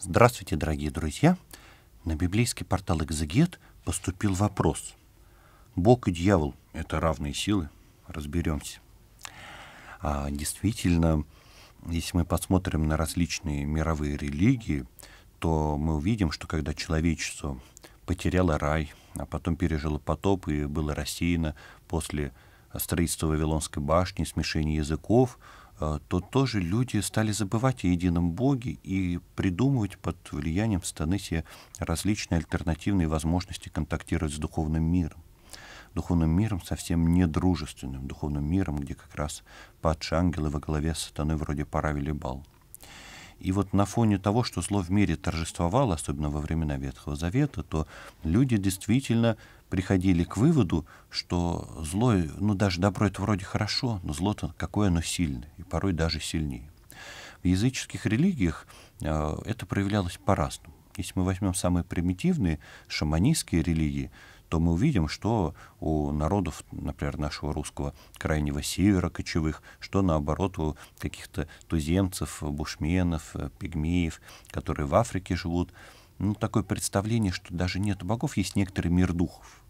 Здравствуйте, дорогие друзья! На библейский портал «Экзегет» поступил вопрос. Бог и дьявол — это равные силы? Разберемся. А, действительно, если мы посмотрим на различные мировые религии, то мы увидим, что когда человечество потеряло рай, а потом пережило потоп и было рассеяно после строительства Вавилонской башни, смешения языков, а, то тоже люди стали забывать о едином Боге и придумывать под влиянием страны себе различные альтернативные возможности контактировать с духовным миром. Духовным миром совсем недружественным, духовным миром, где как раз падшие ангелы во главе Сатаны вроде Паравили Бал. И вот на фоне того, что зло в мире торжествовало, особенно во времена Ветхого Завета, то люди действительно приходили к выводу, что зло, ну даже добро это вроде хорошо, но зло-то какое оно сильное, и порой даже сильнее. В языческих религиях э, это проявлялось по-разному. Если мы возьмем самые примитивные шаманистские религии, то мы увидим, что у народов, например, нашего русского крайнего севера кочевых, что наоборот у каких-то туземцев, бушменов, э, пигмеев, которые в Африке живут. Ну, такое представление, что даже нет богов, есть некоторый мир духов.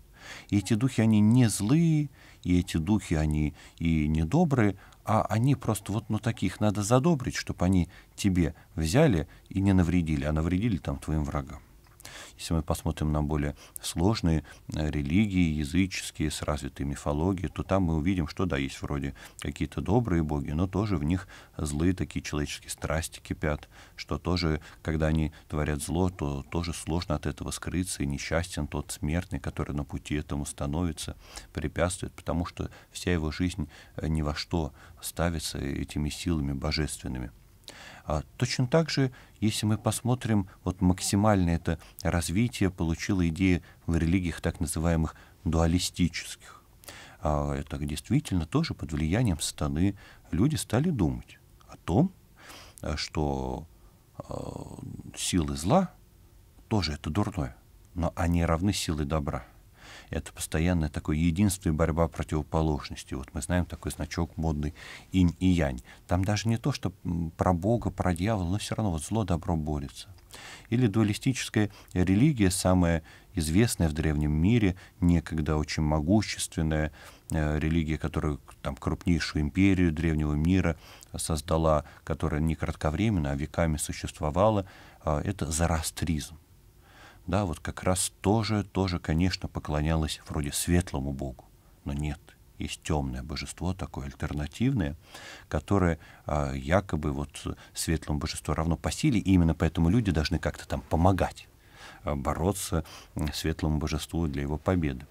И эти духи, они не злые, и эти духи, они и не добрые, а они просто вот, ну, таких надо задобрить, чтобы они тебе взяли и не навредили, а навредили там твоим врагам. Если мы посмотрим на более сложные э, религии, языческие, с развитой мифологией, то там мы увидим, что да, есть вроде какие-то добрые боги, но тоже в них злые такие человеческие страсти кипят, что тоже, когда они творят зло, то тоже сложно от этого скрыться, и несчастен тот смертный, который на пути этому становится, препятствует, потому что вся его жизнь э, ни во что ставится этими силами божественными. А точно так же, если мы посмотрим, вот максимальное это развитие получила идея в религиях так называемых дуалистических. А это действительно тоже под влиянием сатаны люди стали думать о том, э, что э, силы зла тоже это дурное, но они равны силы добра это постоянное такое единство и борьба противоположностей. Вот мы знаем такой значок модный инь и янь. Там даже не то, что про Бога, про дьявола, но все равно вот зло-добро борется. Или дуалистическая религия, самая известная в древнем мире, некогда очень могущественная э, религия, которая там крупнейшую империю древнего мира создала, которая не кратковременно, а веками существовала, э, это зороастризм да, вот как раз тоже, тоже, конечно, поклонялась вроде светлому Богу, но нет, есть темное божество, такое альтернативное, которое а, якобы вот светлому божеству равно по силе, и именно поэтому люди должны как-то там помогать, а, бороться светлому божеству для его победы.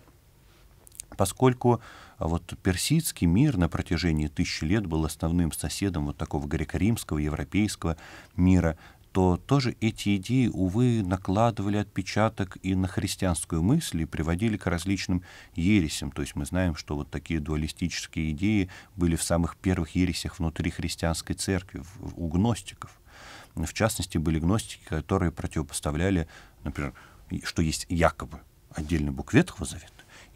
Поскольку а, вот персидский мир на протяжении тысячи лет был основным соседом вот такого греко-римского, европейского мира, что тоже эти идеи, увы, накладывали отпечаток и на христианскую мысль и приводили к различным ересям. То есть мы знаем, что вот такие дуалистические идеи были в самых первых ересях внутри христианской церкви, у гностиков. В частности, были гностики, которые противопоставляли, например, что есть якобы отдельный буквет Ветхого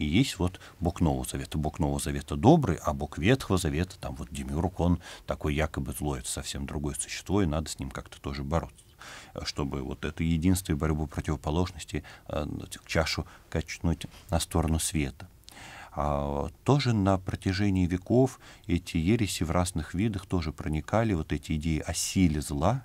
и есть вот Бог Нового Завета. Бог Нового Завета добрый, а Бог Ветхого Завета, там вот Демиург, он такой якобы злой, это совсем другое существо, и надо с ним как-то тоже бороться э, чтобы вот это единство и борьбу противоположностей э, чашу качнуть на сторону света. А, тоже на протяжении веков эти ереси в разных видах тоже проникали, вот эти идеи о силе зла,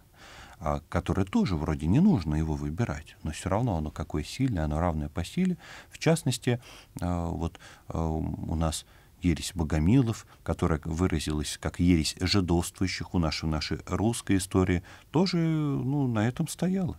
а, которое тоже вроде не нужно его выбирать, но все равно оно какое сильное, оно равное по силе. В частности, а, вот а, у нас ересь богомилов, которая выразилась как ересь жидовствующих у нашей, нашей русской истории, тоже ну, на этом стояла.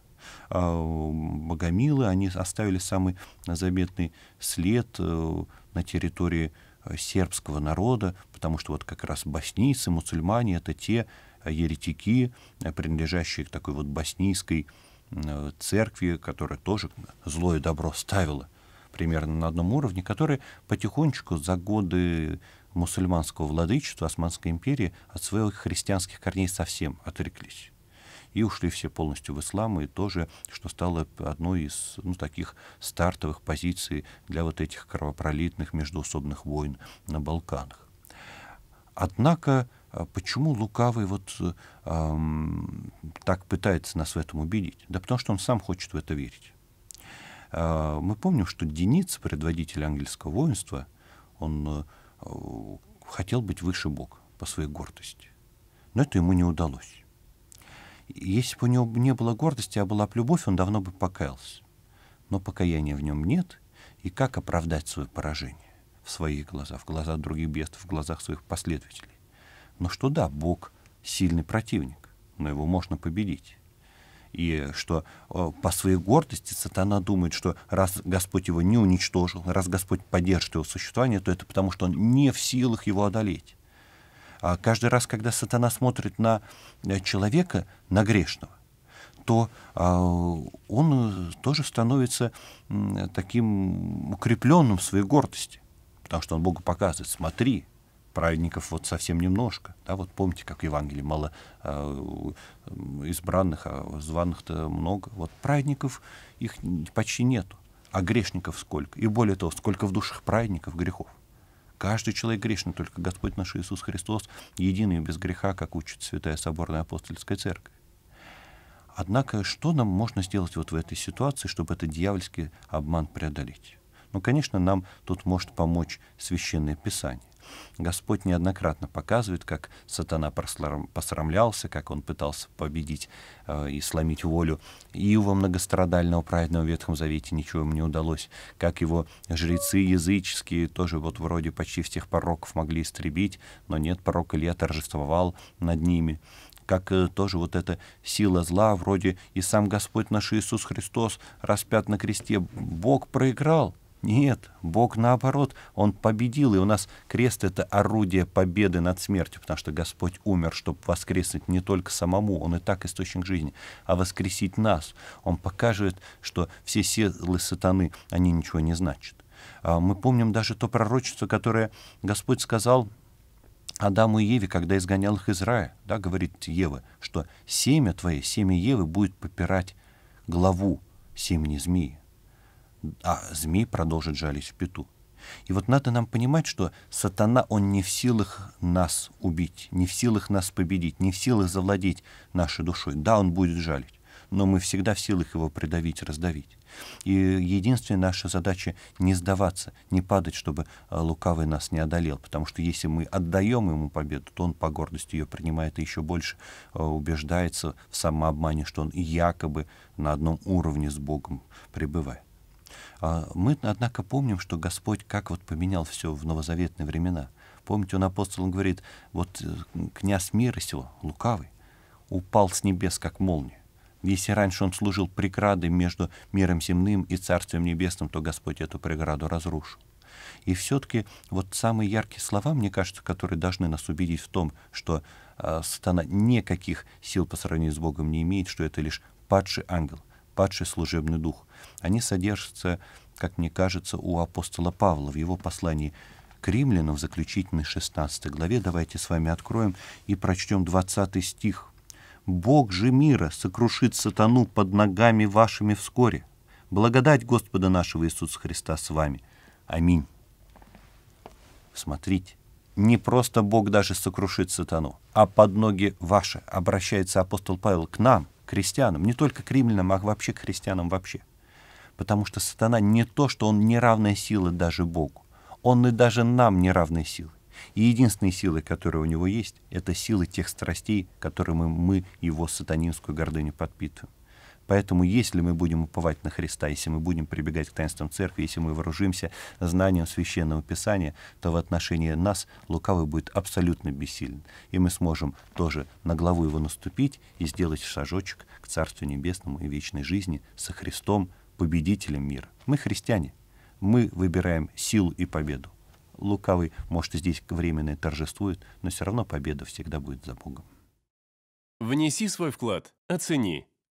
Богомилы, они оставили самый заметный след э, на территории э, сербского народа, потому что вот как раз боснийцы, мусульмане — это те еретики, э, принадлежащие к такой вот боснийской э, церкви, которая тоже злое добро ставила примерно на одном уровне, которые потихонечку за годы мусульманского владычества Османской империи от своих христианских корней совсем отреклись. И ушли все полностью в ислам, и тоже, что стало одной из ну, таких стартовых позиций для вот этих кровопролитных междуусобных войн на Балканах. Однако а почему лукавый вот э, так пытается нас в этом убедить? Да потому что он сам хочет в это верить. Э, мы помним, что Дениц, предводитель ангельского воинства, он э, хотел быть выше Бога по своей гордости. Но это ему не удалось. Если бы у него не было гордости, а была бы любовь, он давно бы покаялся. Но покаяния в нем нет, и как оправдать свое поражение в своих глазах, в глазах других бестов, в глазах своих последователей? но что да, Бог сильный противник, но его можно победить. И что э, по своей гордости сатана думает, что раз Господь его не уничтожил, раз Господь поддержит его существование, то это потому, что он не в силах его одолеть. А каждый раз, когда сатана смотрит на э, человека, на грешного, то а, он э, тоже становится таким укрепленным в своей гордости, потому что он Богу показывает, смотри, праведников вот совсем немножко. Да, вот помните, как в Евангелии мало э, избранных, а званых-то много. Вот праведников их почти нету, а грешников сколько. И более того, сколько в душах праведников грехов. Каждый человек грешный, только Господь наш Иисус Христос единый и без греха, как учит Святая Соборная Апостольская Церковь. Однако, что нам можно сделать вот в этой ситуации, чтобы этот дьявольский обман преодолеть? Ну, конечно, нам тут может помочь Священное Писание. Господь неоднократно показывает, как сатана посрамлялся, как он пытался победить э, и сломить волю Иова многострадального праведного в Ветхом Завете, ничего ему не удалось, как его жрецы языческие тоже вот вроде почти всех пороков могли истребить, но нет, порок Илья торжествовал над ними как э, тоже вот эта сила зла, вроде и сам Господь наш Иисус Христос распят на кресте, Бог проиграл — нет, Бог наоборот, Он победил, и у нас крест — это орудие победы над смертью, потому что Господь умер, чтобы воскреснуть не только самому, Он и так источник жизни, а воскресить нас. Он показывает, что все силы сатаны, они ничего не значат. А, мы помним даже то пророчество, которое Господь сказал Адаму и Еве, когда изгонял их из рая, да, говорит Ева, что семя твое, семя Евы будет попирать главу семени змеи а змей продолжит жалить в пету. И вот надо нам понимать, что сатана, он не в силах нас убить, не в силах нас победить, не в силах завладеть нашей душой. Да, он будет жалить, но мы всегда в силах его придавить, раздавить. И единственная наша задача — не сдаваться, не падать, чтобы а, лукавый нас не одолел, потому что если мы отдаем ему победу, то он по гордости ее принимает и еще больше а, убеждается в самообмане, что он якобы на одном уровне с Богом пребывает. А мы, однако, помним, что Господь как вот поменял все в новозаветные времена. Помните, он апостолом говорит, вот э, князь мира сего, лукавый, упал с небес, как молния. Если раньше он служил преградой между миром земным и Царствием Небесным, то Господь эту преграду разрушил. И все-таки вот самые яркие слова, мне кажется, которые должны нас убедить в том, что э, сатана никаких сил по сравнению с Богом не имеет, что это лишь падший ангел падший служебный дух. Они содержатся, как мне кажется, у апостола Павла в его послании к римлянам в заключительной 16 главе. Давайте с вами откроем и прочтем 20 стих. «Бог же мира сокрушит сатану под ногами вашими вскоре. Благодать Господа нашего Иисуса Христа с вами. Аминь». Смотрите, не просто Бог даже сокрушит сатану, а под ноги ваши обращается апостол Павел к нам – к христианам, не только к римлянам, а вообще к христианам вообще. Потому что сатана не то, что он неравная сила даже Богу. Он и даже нам неравная сила. И единственной силой, которая у него есть, это силы тех страстей, которыми мы его сатанинскую гордыню подпитываем. Поэтому, если мы будем уповать на Христа, если мы будем прибегать к таинствам церкви, если мы вооружимся знанием Священного Писания, то в отношении нас лукавый будет абсолютно бессилен. И мы сможем тоже на главу его наступить и сделать шажочек к Царству Небесному и вечной жизни со Христом, победителем мира. Мы христиане. Мы выбираем силу и победу. Лукавый, может, здесь временно торжествует, но все равно победа всегда будет за Богом. Внеси свой вклад, оцени,